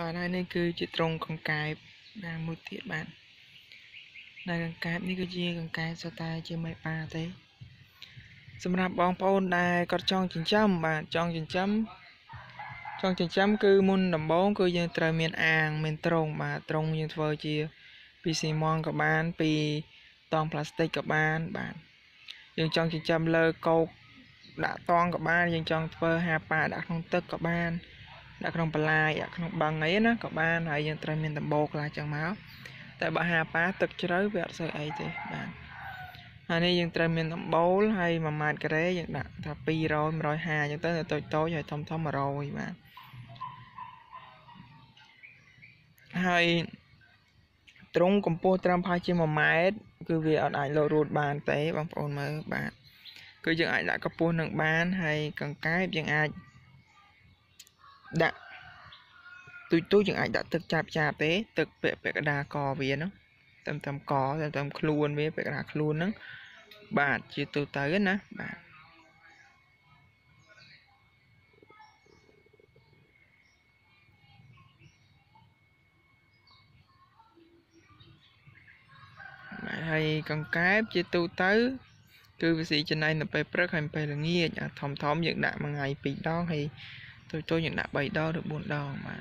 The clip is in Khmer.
បាទហើយនេះគឺជាត្រង់កង្កែបណាមួយទៀតបាទដែលកង្កែបនេះគឺជាកង្កែបសតែជាមេប៉ាទេសម្រាប់បងប្អូនដែលគាត់ចង់ចិញ្ចឹមបាទចង់ចិញ្ចឹមចង់ចិញ្ចឹមគឺមុនដំបូងគឺយើងត្រូវមានអាង មានត្រង់បាទត្រង់យើងធ្វើជាពីស៊ីម៉ង់ក៏បានពីតង់ផ្លាស្ទិកក៏បានបាទយើងចង់ចិញ្ចឹមលើកោកដាក់តង់ក៏បាន យើងចង់ធ្វើហាប៉ាដាក់ក្នុងទឹកក៏បានដាក់ក្នុងបន្លាយដាក់ក្នុងបឹងអីណាក៏បានហើយយើងត្រូវមានដំបូលខ្លះចឹងមកតែបើហាប៉ាទឹកជ្រៅវាអត់សូវអីទេបាទហើយនេះយើងត្រូវមានដំបូលហើយ1ម៉ាតការ៉េយើងដាក់ថា200 150ចឹងទៅតូចតូចហើយធំធំ100បាទហើយត្រង់កម្ពស់ត្រឹមផាជា1ម៉ែត្រគឺវាអត់អាចលោតរួតបានទេបងប្អូនមើលបាទគឺយើងអាចដាក់កម្ពស់នឹងបានហើយកង្កែបយើងអាចដាក់ទូចទូចយើងអាចដាក់ទឹកចាបចាបទេទឹកពាក់ពាក់កដាកវាហ្នឹងតាមតាមកតាមតាមខ្លួនវាពាក់កដាខ្លួនហ្នឹងបាទជាទូទៅណាបាទហើយកង្កែបជាទូទៅគឺវាស៊ីចំណៃនៅពេលព្រឹកហើយពេលល្ងាចធំធំយើងដាក់មួយថ្ងៃពីរដងហើយ tôi tôi nhận đã 7 đo được 4 đầu mà